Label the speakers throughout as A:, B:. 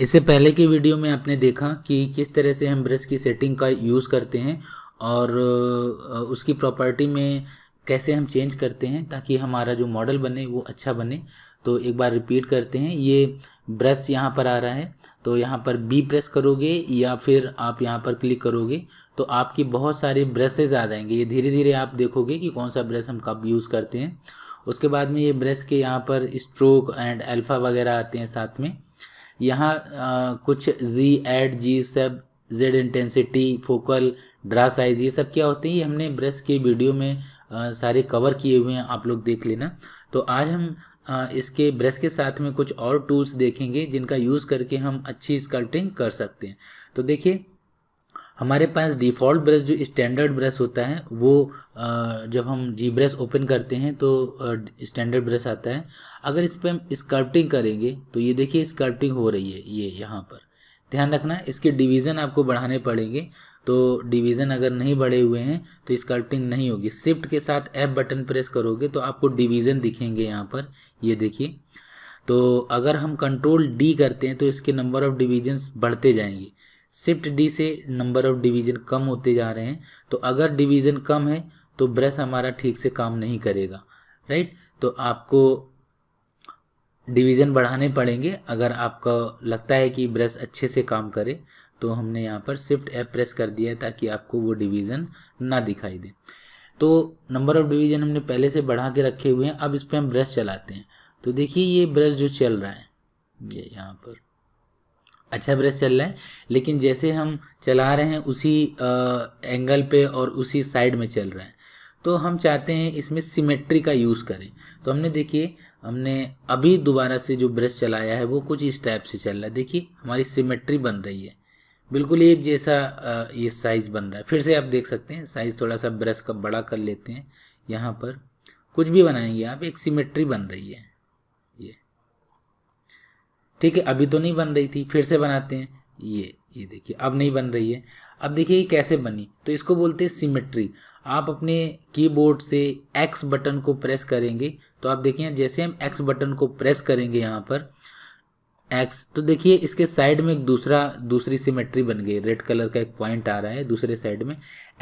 A: इससे पहले की वीडियो में आपने देखा कि किस तरह से हम ब्रश की सेटिंग का यूज़ करते हैं और उसकी प्रॉपर्टी में कैसे हम चेंज करते हैं ताकि हमारा जो मॉडल बने वो अच्छा बने तो एक बार रिपीट करते हैं ये ब्रश यहाँ पर आ रहा है तो यहाँ पर बी प्रेस करोगे या फिर आप यहाँ पर क्लिक करोगे तो आपकी बहुत सारे ब्रशेज आ जाएंगे ये धीरे धीरे आप देखोगे कि कौन सा ब्रश हम कब यूज़ करते हैं उसके बाद में ये ब्रश के यहाँ पर स्ट्रोक एंड अल्फ़ा वगैरह आते हैं साथ में यहाँ कुछ जी एड जी सब Z intensity focal draw size ये सब क्या होते हैं ये हमने ब्रश के वीडियो में आ, सारे कवर किए हुए हैं आप लोग देख लेना तो आज हम आ, इसके ब्रश के साथ में कुछ और टूल्स देखेंगे जिनका यूज़ करके हम अच्छी स्कल्टिंग कर सकते हैं तो देखिए हमारे पास डिफ़ॉल्ट ब्रश जो स्टैंडर्ड ब्रश होता है वो जब हम जी ब्रश ओपन करते हैं तो स्टैंडर्ड ब्रश आता है अगर इस पर हम स्कर्प्टिंग करेंगे तो ये देखिए स्कर्प्टिंग हो रही है ये यहाँ पर ध्यान रखना इसके डिवीज़न आपको बढ़ाने पड़ेंगे तो डिवीज़न अगर नहीं बढ़े हुए हैं तो स्कर्प्टिंग नहीं होगी शिफ्ट के साथ एफ बटन प्रेस करोगे तो आपको डिवीज़न दिखेंगे यहाँ पर ये देखिए तो अगर हम कंट्रोल डी करते हैं तो इसके नंबर ऑफ़ डिवीजन्स बढ़ते जाएंगे शिफ्ट डी से नंबर ऑफ डिवीज़न कम होते जा रहे हैं तो अगर डिवीज़न कम है तो ब्रश हमारा ठीक से काम नहीं करेगा राइट तो आपको डिवीज़न बढ़ाने पड़ेंगे अगर आपका लगता है कि ब्रश अच्छे से काम करे तो हमने यहाँ पर शिफ्ट एप प्रेस कर दिया है ताकि आपको वो डिवीज़न ना दिखाई दे तो नंबर ऑफ डिवीज़न हमने पहले से बढ़ा के रखे हुए हैं अब इस पर हम ब्रश चलाते हैं तो देखिए ये ब्रश जो चल रहा है ये यहाँ पर अच्छा ब्रश चल रहा है लेकिन जैसे हम चला रहे हैं उसी आ, एंगल पे और उसी साइड में चल रहा है तो हम चाहते हैं इसमें सिमेट्री का यूज़ करें तो हमने देखिए हमने अभी दोबारा से जो ब्रश चलाया है वो कुछ इस टाइप से चल रहा है देखिए हमारी सिमेट्री बन रही है बिल्कुल एक जैसा ये साइज़ बन रहा है फिर से आप देख सकते हैं साइज़ थोड़ा सा ब्रश का बड़ा कर लेते हैं यहाँ पर कुछ भी बनाएंगे आप एक सिमेट्री बन रही है ठीक है अभी तो नहीं बन रही थी फिर से बनाते हैं ये ये देखिए अब नहीं बन रही है अब देखिए ये कैसे बनी तो इसको बोलते हैं सिमेट्री आप अपने कीबोर्ड से एक्स बटन को प्रेस करेंगे तो आप देखिए जैसे हम एक्स बटन को प्रेस करेंगे यहाँ पर एक्स तो देखिए इसके साइड में एक दूसरा दूसरी सिमेट्री बन गई रेड कलर का एक पॉइंट आ रहा है दूसरे साइड में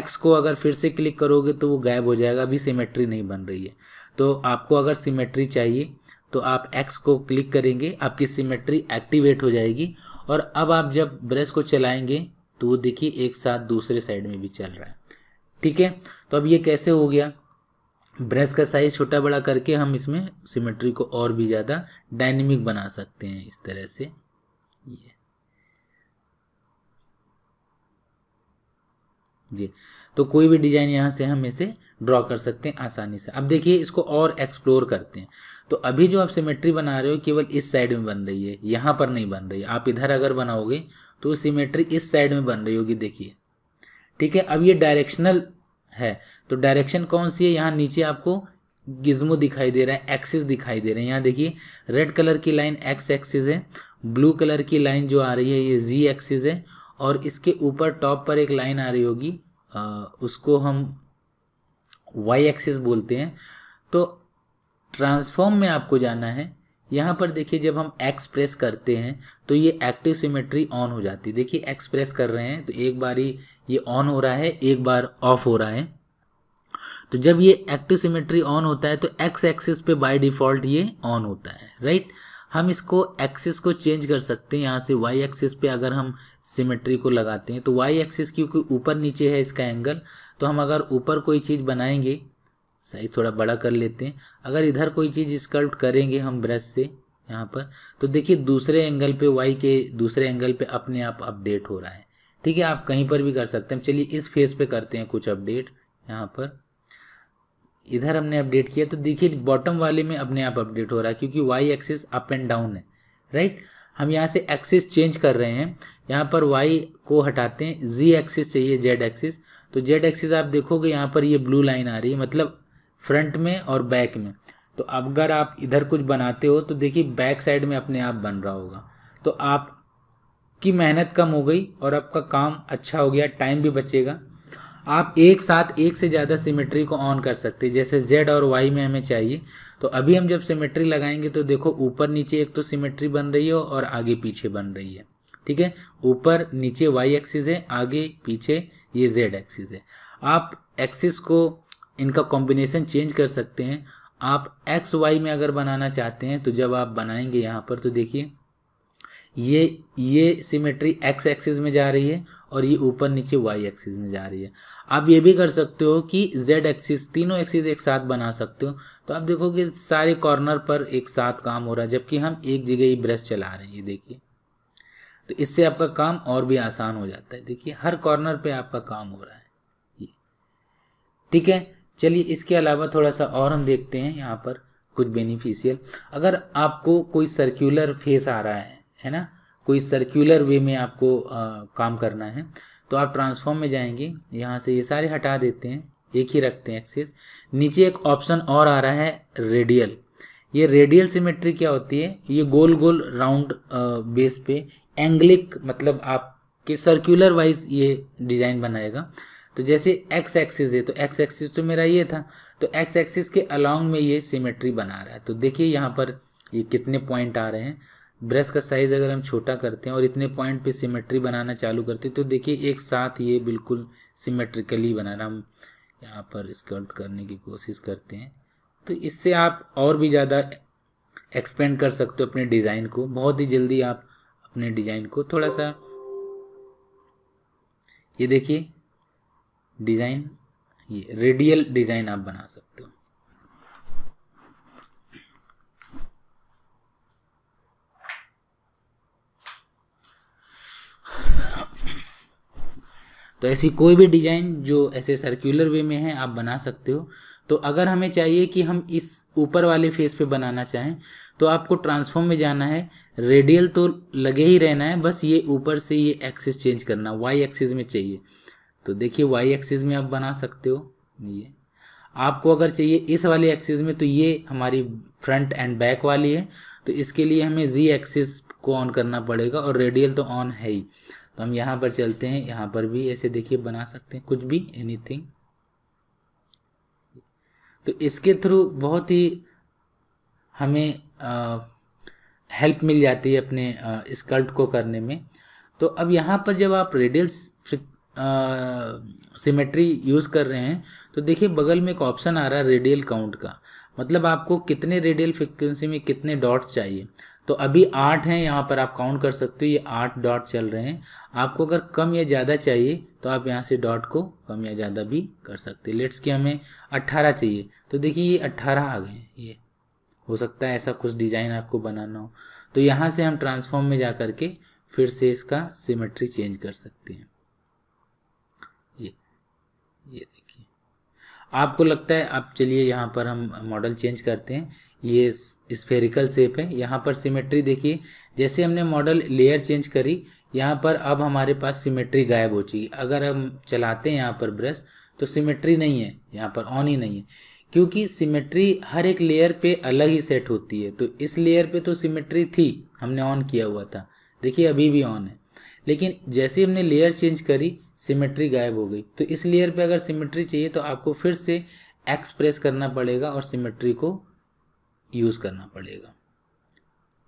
A: एक्स को अगर फिर से क्लिक करोगे तो वो गायब हो जाएगा अभी सिमेट्री नहीं बन रही है तो आपको अगर सिमेट्री चाहिए तो आप एक्स को क्लिक करेंगे आपकी सिमेट्री एक्टिवेट हो जाएगी और अब आप जब ब्रश को चलाएंगे तो वो देखिए एक साथ दूसरे साइड में भी चल रहा है ठीक है तो अब ये कैसे हो गया ब्रश का साइज छोटा बड़ा करके हम इसमें सिमेट्री को और भी ज़्यादा डायनेमिक बना सकते हैं इस तरह से ये जी तो कोई भी डिज़ाइन यहाँ से हम इसे ड्रॉ कर सकते हैं आसानी से अब देखिए इसको और एक्सप्लोर करते हैं तो अभी जो आप सिमेट्री बना रहे हो केवल इस साइड में बन रही है यहाँ पर नहीं बन रही आप इधर अगर बनाओगे तो सिमेट्री इस साइड में बन रही होगी देखिए ठीक है अब ये डायरेक्शनल है तो डायरेक्शन कौन सी है यहाँ नीचे आपको गिज्मो दिखाई दे रहा है एक्सिस दिखाई दे रहे हैं यहाँ देखिए रेड कलर की लाइन एक्स एक्सिस है ब्लू कलर की लाइन जो आ रही है ये जी एक्सिस है और इसके ऊपर टॉप पर एक लाइन आ रही होगी उसको हम वाई एक्सिस बोलते हैं तो ट्रांसफॉर्म में आपको जाना है यहाँ पर देखिए जब हम एक्स प्रेस करते हैं तो ये एक्टिव सिमेट्री ऑन हो जाती है देखिए एक्स प्रेस कर रहे हैं तो एक बार ही ये ऑन हो रहा है एक बार ऑफ हो रहा है तो जब ये एक्टिव सिमेट्री ऑन होता है तो एक्स एक्सिस पे बाय डिफ़ॉल्ट ये ऑन होता है राइट हम इसको एक्सिस को चेंज कर सकते हैं यहाँ से वाई एक्सिस पे अगर हम सिमेट्री को लगाते हैं तो वाई एक्सिस क्योंकि ऊपर नीचे है इसका एंगल तो हम अगर ऊपर कोई चीज़ बनाएंगे साइज थोड़ा बड़ा कर लेते हैं अगर इधर कोई चीज़ स्कल्प्ट करेंगे हम ब्रश से यहाँ पर तो देखिए दूसरे एंगल पे वाई के दूसरे एंगल पे अपने आप अपडेट हो रहा है ठीक है आप कहीं पर भी कर सकते हैं चलिए इस फेस पे करते हैं कुछ अपडेट यहाँ पर इधर हमने अपडेट किया तो देखिए बॉटम वाले में अपने आप अपडेट हो रहा है क्योंकि Y axis up and down है राइट हम यहाँ से एक्सिस चेंज कर रहे हैं यहाँ पर वाई को हटाते हैं जी एक्सिस चाहिए जेड एक्सिस तो जेड एक्सिस आप देखोगे यहाँ पर ये ब्लू लाइन आ रही है मतलब फ्रंट में और बैक में तो अगर आप इधर कुछ बनाते हो तो देखिए बैक साइड में अपने आप बन रहा होगा तो आपकी मेहनत कम हो गई और आपका काम अच्छा हो गया टाइम भी बचेगा आप एक साथ एक से ज़्यादा सिमेट्री को ऑन कर सकते हैं जैसे जेड और वाई में हमें चाहिए तो अभी हम जब सिमेट्री लगाएंगे तो देखो ऊपर नीचे एक तो सिमेट्री बन रही है और आगे पीछे बन रही है ठीक है ऊपर नीचे वाई एक्सिस है आगे पीछे ये जेड एक्सिस है आप एक्सिस को इनका कॉम्बिनेशन चेंज कर सकते हैं आप एक्स वाई में अगर बनाना चाहते हैं तो जब आप बनाएंगे यहाँ पर तो देखिए ये ये सिमेट्री एक्स एक्सिस में जा रही है और ये ऊपर नीचे वाई एक्सिस में जा रही है आप ये भी कर सकते हो कि जेड एक्सिस तीनों एक्सिस एक साथ बना सकते हो तो आप देखोगे सारे कॉर्नर पर एक साथ काम हो रहा है जबकि हम एक जगह ही ब्रश चला रहे हैं ये देखिए तो इससे आपका काम और भी आसान हो जाता है देखिए हर कॉर्नर पर आपका काम हो रहा है ठीक है चलिए इसके अलावा थोड़ा सा और हम देखते हैं यहाँ पर कुछ बेनिफिशियल अगर आपको कोई सर्कुलर फेस आ रहा है है ना कोई सर्कुलर वे में आपको आ, काम करना है तो आप ट्रांसफॉर्म में जाएंगे यहाँ से ये सारे हटा देते हैं एक ही रखते हैं एक्सेस नीचे एक ऑप्शन और आ रहा है रेडियल ये रेडियल सिमेट्री क्या होती है ये गोल गोल राउंड बेस पे एंग्लिक मतलब आपके सर्कुलर वाइज ये डिज़ाइन बनाएगा तो जैसे एक्स एक्सिस है तो एक्स एक्सिस तो मेरा ये था तो एक्स एक्सिस के अलॉन्ग में ये सिमेट्री बना रहा है तो देखिए यहाँ पर ये कितने पॉइंट आ रहे हैं ब्रश का साइज अगर हम छोटा करते हैं और इतने पॉइंट पे सिमेट्री बनाना चालू करते हैं तो देखिए एक साथ ये बिल्कुल सिमेट्रिकली बनाना हम यहाँ पर स्कर्ट करने की कोशिश करते हैं तो इससे आप और भी ज़्यादा एक्सपेंड कर सकते हो अपने डिज़ाइन को बहुत ही जल्दी आप अपने डिज़ाइन को थोड़ा सा ये देखिए डिज़ाइन ये रेडियल डिज़ाइन आप बना सकते हो तो ऐसी कोई भी डिजाइन जो ऐसे सर्कुलर वे में है आप बना सकते हो तो अगर हमें चाहिए कि हम इस ऊपर वाले फेस पे बनाना चाहें तो आपको ट्रांसफॉर्म में जाना है रेडियल तो लगे ही रहना है बस ये ऊपर से ये एक्सिस चेंज करना वाई एक्सिस में चाहिए तो देखिए वाई एक्सिस में आप बना सकते हो ये आपको अगर चाहिए इस वाले एक्सिस में तो ये हमारी फ्रंट एंड बैक वाली है तो इसके लिए हमें जी एक्सिस को ऑन करना पड़ेगा और रेडियल तो ऑन है ही तो हम यहाँ पर चलते हैं यहाँ पर भी ऐसे देखिए बना सकते हैं कुछ भी एनीथिंग तो इसके थ्रू बहुत ही हमें हेल्प मिल जाती है अपने स्कल्प को करने में तो अब यहाँ पर जब आप रेडियल सिमेट्री यूज़ कर रहे हैं तो देखिए बगल में एक ऑप्शन आ रहा है रेडियल काउंट का मतलब आपको कितने रेडियल फ्रिक्वेंसी में कितने डॉट्स चाहिए तो अभी आठ हैं यहाँ पर आप काउंट कर सकते हो ये आठ डॉट चल रहे हैं आपको अगर कम या ज़्यादा चाहिए तो आप यहाँ से डॉट को कम या ज़्यादा भी कर सकते हैं लेट्स कि हमें अट्ठारह चाहिए तो देखिए ये अट्ठारह आ गए ये हो सकता है ऐसा कुछ डिज़ाइन आपको बनाना हो तो यहाँ से हम ट्रांसफॉर्म में जा कर के फिर से इसका सिमेट्री चेंज कर सकते हैं ये देखिए आपको लगता है आप चलिए यहाँ पर हम मॉडल चेंज करते हैं ये स्फेरिकल शेप है यहाँ पर सिमेट्री देखिए जैसे हमने मॉडल लेयर चेंज करी यहाँ पर अब हमारे पास सिमेट्री गायब हो चुकी अगर हम चलाते हैं यहाँ पर ब्रश तो सिमेट्री नहीं है यहाँ पर ऑन ही नहीं है क्योंकि सिमेट्री हर एक लेयर पे अलग ही सेट होती है तो इस लेयर पे तो सिमेट्री थी हमने ऑन किया हुआ था देखिए अभी भी ऑन है लेकिन जैसे हमने लेयर चेंज करी सिमेट्री गायब हो गई तो इस लेयर पे अगर सिमेट्री चाहिए तो आपको फिर से एक्सप्रेस करना पड़ेगा और सिमेट्री को यूज़ करना पड़ेगा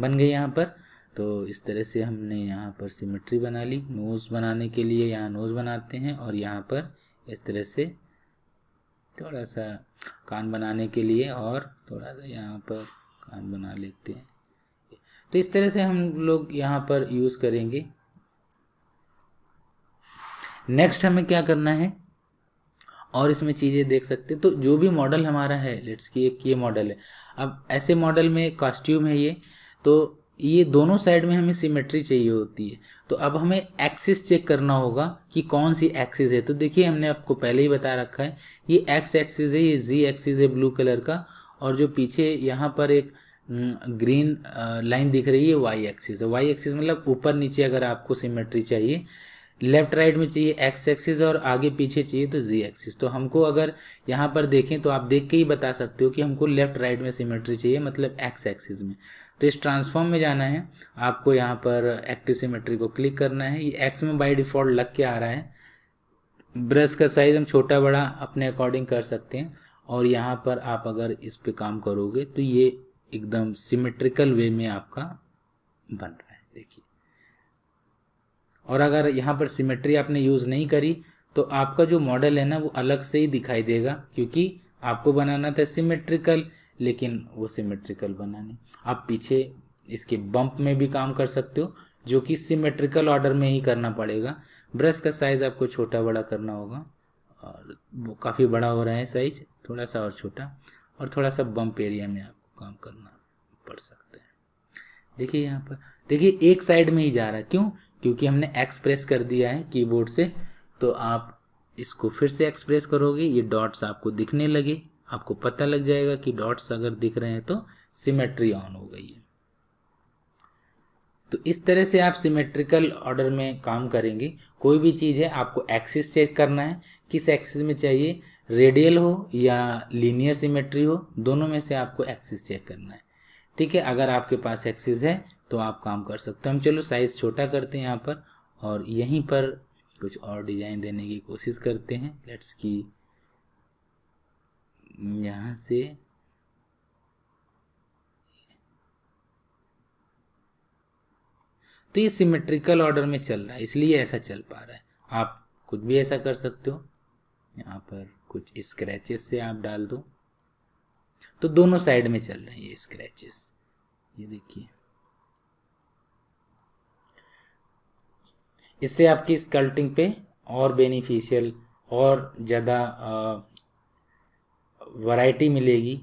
A: बन गई यहाँ पर तो इस तरह से हमने यहाँ पर सिमेट्री बना ली नोज़ बनाने के लिए यहाँ नोज़ बनाते हैं और यहाँ पर इस तरह से थोड़ा सा कान बनाने के लिए और थोड़ा सा यहाँ पर कान बना लेते हैं तो इस तरह से हम लोग यहाँ पर यूज़ करेंगे नेक्स्ट हमें क्या करना है और इसमें चीज़ें देख सकते तो जो भी मॉडल हमारा है लेट्स की एक ये मॉडल है अब ऐसे मॉडल में कॉस्ट्यूम है ये तो ये दोनों साइड में हमें सिमेट्री चाहिए होती है तो अब हमें एक्सिस चेक करना होगा कि कौन सी एक्सिस है तो देखिए हमने आपको पहले ही बता रखा है ये एक्स एक्सिस है ये जी एक्सिस है ब्लू कलर का और जो पीछे यहाँ पर एक ग्रीन हम्म, लाइन दिख रही है वाई एक्सिस है वाई एक्सिस मतलब ऊपर नीचे अगर आपको सिमेट्री चाहिए लेफ्ट राइट में चाहिए एक्स एक्सिस और आगे पीछे चाहिए तो जी एक्सिस तो हमको अगर यहाँ पर देखें तो आप देख के ही बता सकते हो कि हमको लेफ्ट राइट में सिमेट्री चाहिए मतलब एक्स एक्सिस में तो इस ट्रांसफॉर्म में जाना है आपको यहाँ पर एक्टिव सिमेट्री को क्लिक करना है ये एक्स में बाई डिफ़ॉल्ट लग के आ रहा है ब्रश का साइज़ हम छोटा बड़ा अपने अकॉर्डिंग कर सकते हैं और यहाँ पर आप अगर इस पर काम करोगे तो ये एकदम सिमेट्रिकल वे में आपका बन रहा है देखिए और अगर यहाँ पर सिमेट्री आपने यूज़ नहीं करी तो आपका जो मॉडल है ना वो अलग से ही दिखाई देगा क्योंकि आपको बनाना था सिमेट्रिकल लेकिन वो सिमेट्रिकल बनाने आप पीछे इसके बम्प में भी काम कर सकते हो जो कि सिमेट्रिकल ऑर्डर में ही करना पड़ेगा ब्रश का साइज़ आपको छोटा बड़ा करना होगा और वो काफ़ी बड़ा हो रहा है साइज थोड़ा सा और छोटा और थोड़ा सा बम्प एरिया में आपको काम करना पड़ सकता है देखिए यहाँ पर देखिए एक साइड में ही जा रहा है क्यों क्योंकि हमने एक्सप्रेस कर दिया है कीबोर्ड से तो आप इसको फिर से एक्सप्रेस करोगे ये डॉट्स आपको दिखने लगे आपको पता लग जाएगा कि डॉट्स अगर दिख रहे हैं तो सिमेट्री ऑन हो गई है तो इस तरह से आप सिमेट्रिकल ऑर्डर में काम करेंगे कोई भी चीज़ है आपको एक्सिस चेक करना है किस एक्सिस में चाहिए रेडियल हो या लीनियर सिमेट्री हो दोनों में से आपको एक्सिस चेक करना है ठीक है अगर आपके पास एक्सिस है तो आप काम कर सकते हो हम चलो साइज़ छोटा करते हैं यहाँ पर और यहीं पर कुछ और डिज़ाइन देने की कोशिश करते हैं लेट्स की यहाँ से तो ये सिमेट्रिकल ऑर्डर में चल रहा है इसलिए ऐसा चल पा रहा है आप कुछ भी ऐसा कर सकते हो यहाँ पर कुछ स्क्रैचेस से आप डाल दो तो दोनों साइड में चल रहे हैं ये स्क्रैचेस ये देखिए इससे आपकी स्कल्टिंग पे और बेनिफिशियल और ज़्यादा वैरायटी मिलेगी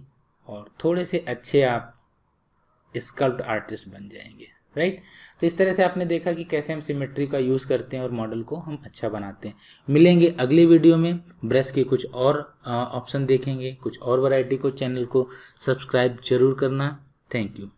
A: और थोड़े से अच्छे आप स्कल्प्ट आर्टिस्ट बन जाएंगे राइट तो इस तरह से आपने देखा कि कैसे हम सिमेट्री का यूज़ करते हैं और मॉडल को हम अच्छा बनाते हैं मिलेंगे अगले वीडियो में ब्रश के कुछ और ऑप्शन देखेंगे कुछ और वैरायटी को चैनल को सब्सक्राइब जरूर करना थैंक यू